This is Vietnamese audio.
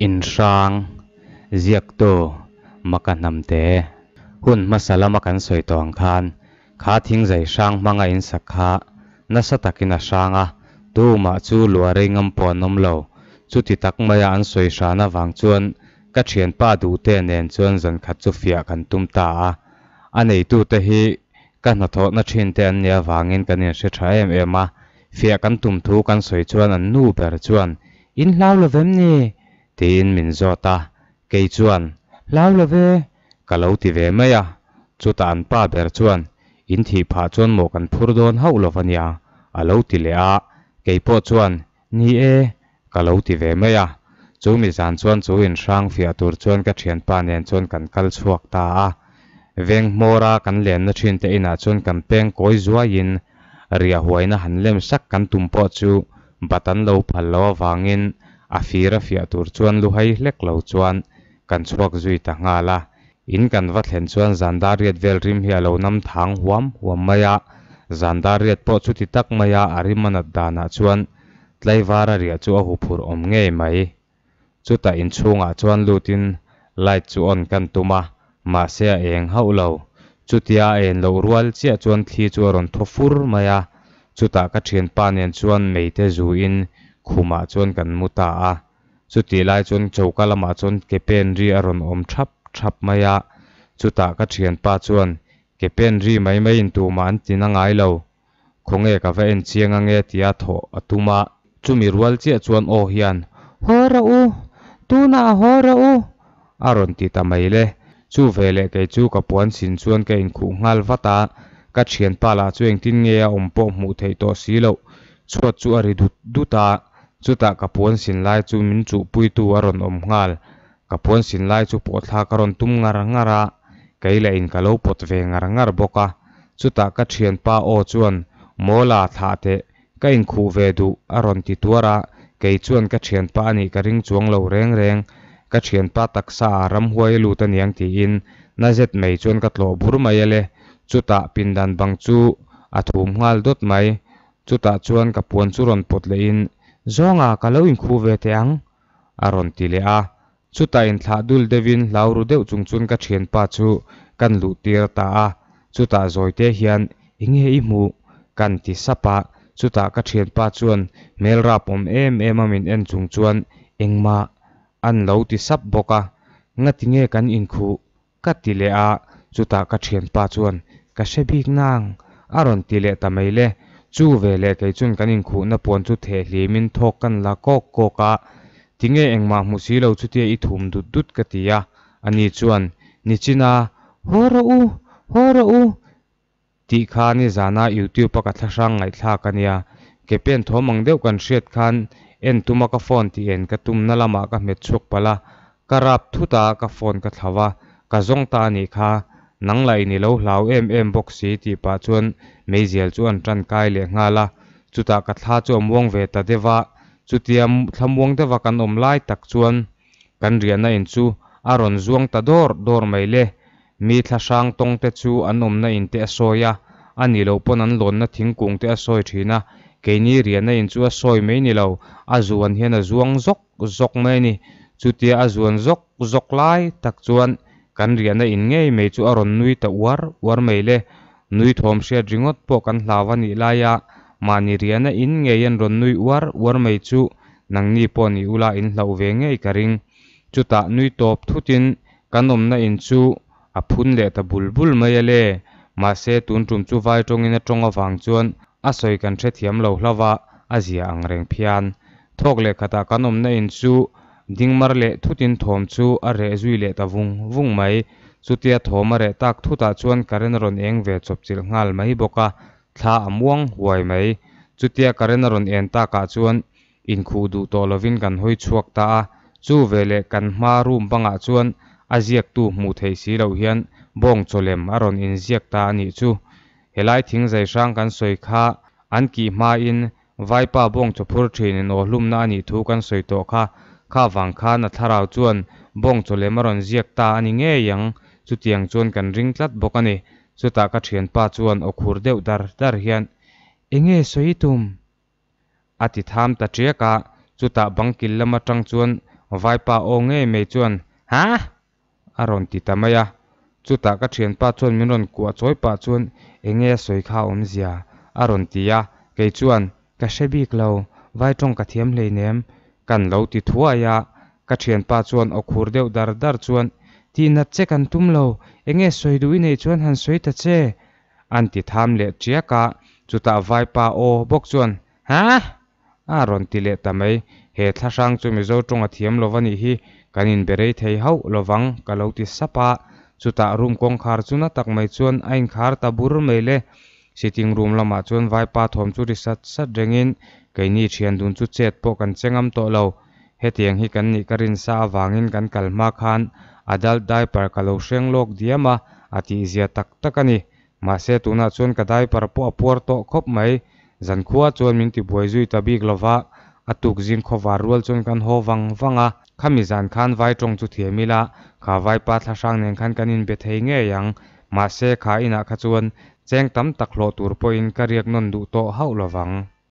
in inrang ziak tu makan nam te hun masala makan soi tong khan kha thing zai sang manga in sakha na sa takina sanga tu ma chu luare ngam ponom lo chu ti tak maya an soi sana wang chuan ka thian pa du te nen chuan zon khat chu fia kan tum ta a anei tu te hi ka na tho na thin te an nia wangin kan in se tha em em a fia kan tum thu kan soi chuan an nu ber chuan in hlau lo vem ni tin min zota ke chuan lau la ve ka lâu thì về mai a à? chu ta an pa ber chuan in thi pha chuan căn phu phur don hau lo vania a lo ti le a ke po chuan ni e ka lo ti ve mai a chu mi zan chuan chu in rang fia tur chuan ka thian pa nen chuan kan kal chuak ta a veng mora kan len na thin te à ina chuan kan peng koi zua in ria huaina hanlem sak kan tumpo chu batan lo phal lo wangin a fira fia tur chuan luhai hlek lo chuan kan chuak zui ta nga la in kan va thlen chuan zandar riat vel rim hi alo nam thang huam huam maya zandar riat po chuti tak maya arimanat dana chuan tlaivara ria chu a hupur om nge mai ta in chunga chuan lutin light chu on kan tuma ma se a eng ho lo chutia en lo rual chia chuan thli chu ron thofur maya chuta ka thian panen chuan meite zu in khuma chuan kan muta a chuti lai chuan choka lama chuan kepen ri aron om thap thap maya ta ka thian pa chuan kepen ri mai mai in tu man tin angai lo khonge ka ve en chiang ange tia tho atuma chumi rual chia chuan o hian hora u tu na hora u aron ti ta mai le chu vele ke chu ka puan sin chuan ka in khu ngal vata ka thian pa la chueng tin nge a om po mu thei to si lo chuat chu ari du ta chú ta chuta kapuan sin lai chu min chu puitu aron om ngal kapuan sin lai chu potla karon tum ngar ngara keila in kalo pot ve ngar ngar chú ta ka thian pa o chuan mola tha te ka in khu ve du aron ti tuara cái chuan ka thian pa ani ka ring chuang lo reng reng ka thian pa taksa ram huay lu ta yang ti in na zet mei chuan ka tlo bur mai ta pin pindan bang chu athum ngal dot mai ta chuan kapuan chu ron pot le in zonga kalawin k h u v e te ang aron tile a chuta in tha dul devin lauru deu chungchun ka thien pa chu kan lu tir ta a chuta zoi te hian inge i mu kan ti sapa chuta ka thien pa chuan mel ra pom em em amin en chung chuan engma an lo ti sap boka ngati nge kan in khu ka tile a chuta ka thien pa chuan ka shebik nang aron tile ta mai le จู่เวลาเกิดจุนกันอินคูนับปอนจุดเทลีมินทอกันละก็โกกะทิ้งเอ็งมามุสีเราจุดเดียอิทุมดุดดุดกติยาอันนี้จวนนิจินาฮอร์อูฮอร์อูทีขานี่จานายูทูปกับทัศน์ไงทักกันยาเก็บเป็นทอมังเดียวกันเสียดขันเอ็นตุมากับฟอนที่เอ็นกับตุมนลามากับเมชุกปะลากระรับทุตากับฟอนกับทว่ากระจงตาหนีข้า nang lai nilo lo hlau em em box si ti pa chuan meizial chuan tan kai le nga la chuta ka thla chu amwang ve ta dewa chutiam thlamuang dewa kan om lai tak chuan kan riana in chu aron zuang ta dor dor mai lệ, mi thla sang tong te chú an om na in te asoya an nilo pon an lon na thingkung te asoi thina keini riana in chu asoi mai ni lo azuan hian a zuang zok zok mai ni chutia azuan zok zok lại tắc chuan kan riana in ngei mai chu a ron nui ta war war mai le nui thom sia dringot po kan hlawa ni laia mani riana in ngei an ron nui war war mai chu nangni po ni ula in hlau ve ngei karing chuta nui top thutin kanomna in chu a phun le ta bulbul mai le ma se tun tum chu vai tong in a tong awang chuan a soi kan the thiam lo hlawa a zia angreng phian thok le khata kanomna in chu dingmar le thutin thawm chu a re zui le ta vung vung mai chutia thawma re tak thuta chuan karen ron eng ve chop chil ngal mai boka thla amuang huai mai chutia karen ron en ta ka chuan in khu du to lovin kan hoi chuak ta a chu vele kan hma room banga chuan aziak tu mu thei si lo hian bong cholem aron in ziak ta ani chu helai thing zai sang kan soi kha an ki ma in vaipa bong chopur thin in o hlum na ani thu kan soi to kha kha wang kha na tharau chuan bong chawle maron ziak ta ani nge yang chu tiang chuan kan ring tlat bawk ani chutah ka thian pa chuan a khur deuh dar dar hian enge soi tum ati tham ta tiaka chuta bangkil lama tang chuan vaipa onge me chuan ha aron ti tamaya chuta ka thian pa chuan minron ku choi pa chuan enge soi kha om zia aron tia ke chuan ka shebi klo vai tong ka thiam hle nem kan lo ti thua ya ka thian pa chuan okhur deuh dar dar chuan ti na che kan tum lo enge soidui nei chuan han soi ta che an ti tham le chiaka chuta vai pa o bok chuan ha a ron ti le ta mai he thla sang chu mi zo tonga thiam lo wani hi kanin berei thei ho lovang ka lo ti sapa chuta room kong khar chuna tak mai chuan ain khar ta bur mai le sitting room lama chuan vai pa thom chu risat sa drengin กนี่เชียนดุนจุดเจ็ดพวกกันเจ้งอำตัวเราเหตุยงให้กันนี่กรินสาวางินกันกันมากขันอาดัลดายปรกลเชียงโลกเดียมาอธิอิจยตักตักนีมาเสตุนาชวนกดายปรปอปวรตคบไมสันขวาชวนมินติบวยจุยตบีกลวาอัตุกจิงขวารวลชวนกันวังวังอามินนไวตรงจุเทมิลาาไวปาทชางเนันกันินเบทเงงมาเาอินาวนแจงตตักโลตูรปอินกเรียกนนดุโตเฮาลวัง